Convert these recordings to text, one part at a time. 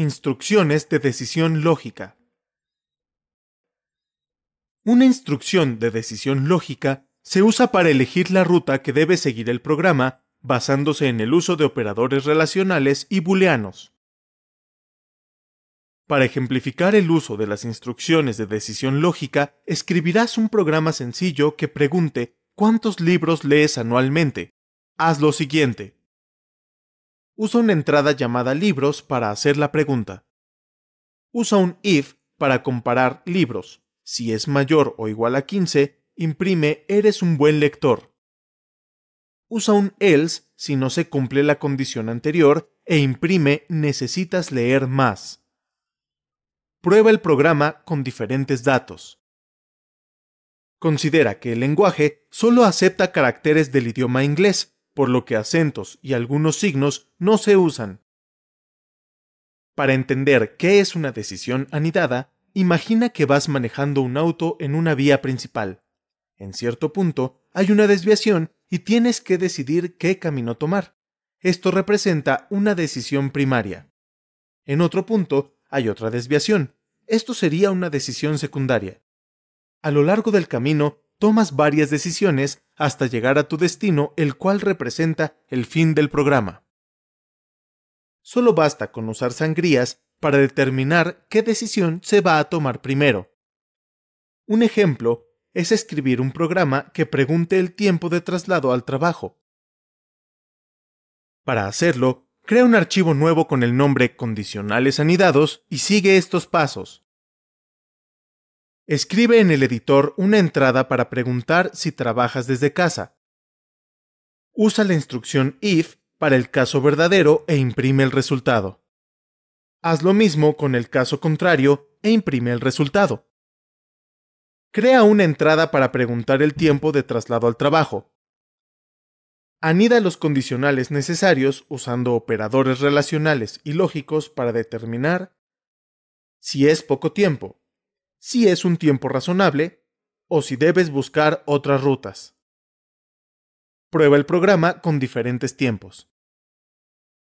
Instrucciones de decisión lógica. Una instrucción de decisión lógica se usa para elegir la ruta que debe seguir el programa basándose en el uso de operadores relacionales y booleanos. Para ejemplificar el uso de las instrucciones de decisión lógica, escribirás un programa sencillo que pregunte ¿cuántos libros lees anualmente? Haz lo siguiente usa una entrada llamada libros para hacer la pregunta. Usa un if para comparar libros. Si es mayor o igual a 15, imprime eres un buen lector. Usa un else si no se cumple la condición anterior e imprime necesitas leer más. Prueba el programa con diferentes datos. Considera que el lenguaje solo acepta caracteres del idioma inglés por lo que acentos y algunos signos no se usan. Para entender qué es una decisión anidada, imagina que vas manejando un auto en una vía principal. En cierto punto hay una desviación y tienes que decidir qué camino tomar. Esto representa una decisión primaria. En otro punto hay otra desviación. Esto sería una decisión secundaria. A lo largo del camino tomas varias decisiones hasta llegar a tu destino, el cual representa el fin del programa. Solo basta con usar sangrías para determinar qué decisión se va a tomar primero. Un ejemplo es escribir un programa que pregunte el tiempo de traslado al trabajo. Para hacerlo, crea un archivo nuevo con el nombre condicionales anidados y sigue estos pasos. Escribe en el editor una entrada para preguntar si trabajas desde casa. Usa la instrucción if para el caso verdadero e imprime el resultado. Haz lo mismo con el caso contrario e imprime el resultado. Crea una entrada para preguntar el tiempo de traslado al trabajo. Anida los condicionales necesarios usando operadores relacionales y lógicos para determinar si es poco tiempo, si es un tiempo razonable o si debes buscar otras rutas. Prueba el programa con diferentes tiempos.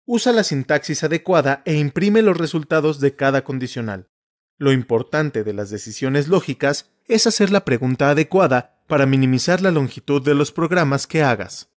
Usa la sintaxis adecuada e imprime los resultados de cada condicional. Lo importante de las decisiones lógicas es hacer la pregunta adecuada para minimizar la longitud de los programas que hagas.